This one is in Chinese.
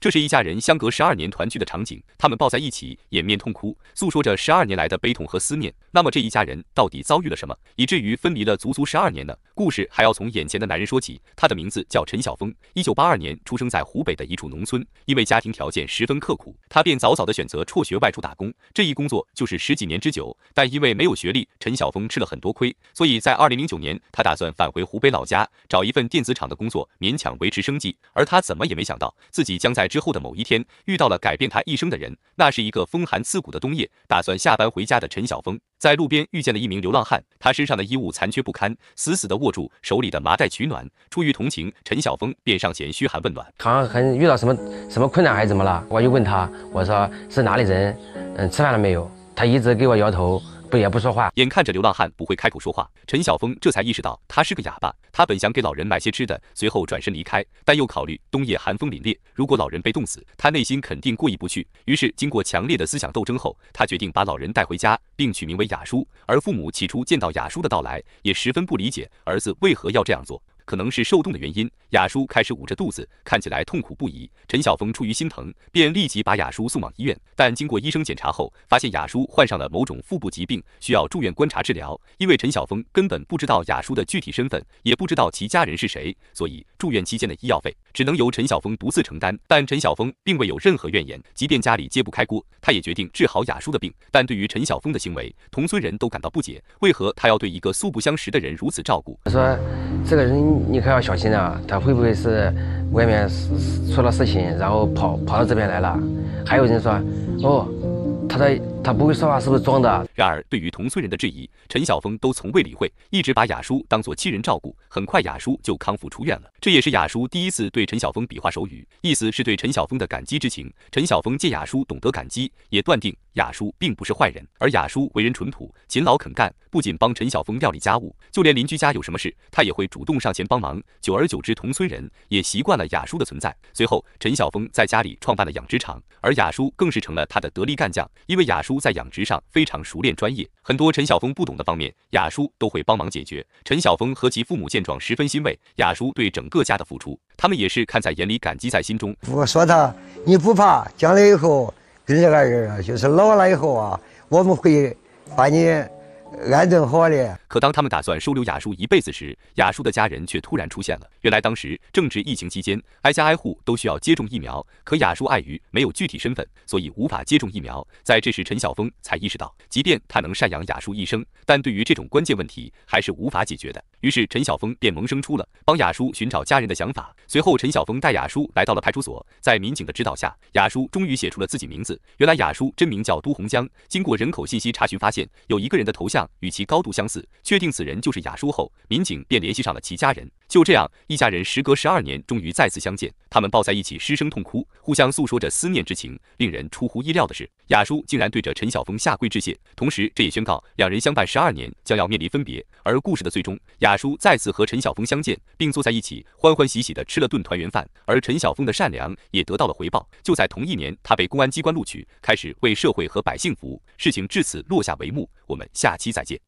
这是一家人相隔十二年团聚的场景，他们抱在一起，掩面痛哭，诉说着十二年来的悲痛和思念。那么这一家人到底遭遇了什么，以至于分离了足足十二年呢？故事还要从眼前的男人说起，他的名字叫陈小峰，一九八二年出生在湖北的一处农村，因为家庭条件十分刻苦，他便早早的选择辍学外出打工。这一工作就是十几年之久，但因为没有学历，陈小峰吃了很多亏。所以在二零零九年，他打算返回湖北老家，找一份电子厂的工作，勉强维持生计。而他怎么也没想到，自己将在之后的某一天遇到了改变他一生的人。那是一个风寒刺骨的冬夜，打算下班回家的陈小峰在路边遇见了一名流浪汉，他身上的衣物残缺不堪，死死的握。住手里的麻袋取暖，出于同情，陈晓峰便上前嘘寒问暖。好像很遇到什么什么困难还是怎么了？我就问他，我说是哪里人？嗯，吃饭了没有？他一直给我摇头。不也不说话，眼看着流浪汉不会开口说话，陈晓峰这才意识到他是个哑巴。他本想给老人买些吃的，随后转身离开，但又考虑冬夜寒风凛冽，如果老人被冻死，他内心肯定过意不去。于是，经过强烈的思想斗争后，他决定把老人带回家，并取名为雅叔。而父母起初见到雅叔的到来，也十分不理解儿子为何要这样做。可能是受冻的原因，雅叔开始捂着肚子，看起来痛苦不已。陈晓峰出于心疼，便立即把雅叔送往医院。但经过医生检查后，发现雅叔患上了某种腹部疾病，需要住院观察治疗。因为陈晓峰根本不知道雅叔的具体身份，也不知道其家人是谁，所以住院期间的医药费只能由陈晓峰独自承担。但陈晓峰并未有任何怨言，即便家里揭不开锅，他也决定治好雅叔的病。但对于陈晓峰的行为，同村人都感到不解，为何他要对一个素不相识的人如此照顾？他说，这个人。你可要小心啊，他会不会是外面出了事情，然后跑跑到这边来了？还有人说，哦，他的他不会说话，是不是装的？然而，对于同村人的质疑，陈晓峰都从未理会，一直把雅叔当做亲人照顾。很快，雅叔就康复出院了。这也是雅叔第一次对陈晓峰比划手语，意思是对陈晓峰的感激之情。陈晓峰见雅叔懂得感激，也断定。雅叔并不是坏人，而雅叔为人淳朴、勤劳肯干，不仅帮陈晓峰料理家务，就连邻居家有什么事，他也会主动上前帮忙。久而久之，同村人也习惯了雅叔的存在。随后，陈晓峰在家里创办了养殖场，而雅叔更是成了他的得力干将，因为雅叔在养殖上非常熟练专业，很多陈晓峰不懂的方面，雅叔都会帮忙解决。陈晓峰和其父母见状十分欣慰，雅叔对整个家的付出，他们也是看在眼里，感激在心中。我说他，你不怕将来以后？跟这个人啊，就是老了以后啊，我们会把你安顿好的。可当他们打算收留雅叔一辈子时，雅叔的家人却突然出现了。原来当时正值疫情期间，挨家挨户都需要接种疫苗，可雅叔碍于没有具体身份，所以无法接种疫苗。在这时，陈小峰才意识到，即便他能赡养雅叔一生，但对于这种关键问题还是无法解决的。于是，陈小峰便萌生出了帮雅叔寻找家人的想法。随后，陈小峰带雅叔来到了派出所，在民警的指导下，雅叔终于写出了自己名字。原来雅叔真名叫都洪江。经过人口信息查询，发现有一个人的头像与其高度相似。确定此人就是雅叔后，民警便联系上了其家人。就这样，一家人时隔十二年，终于再次相见。他们抱在一起失声痛哭，互相诉说着思念之情。令人出乎意料的是，雅叔竟然对着陈晓峰下跪致谢，同时这也宣告两人相伴十二年将要面临分别。而故事的最终，雅叔再次和陈晓峰相见，并坐在一起欢欢喜喜的吃了顿团圆饭。而陈晓峰的善良也得到了回报。就在同一年，他被公安机关录取，开始为社会和百姓服务。事情至此落下帷幕。我们下期再见。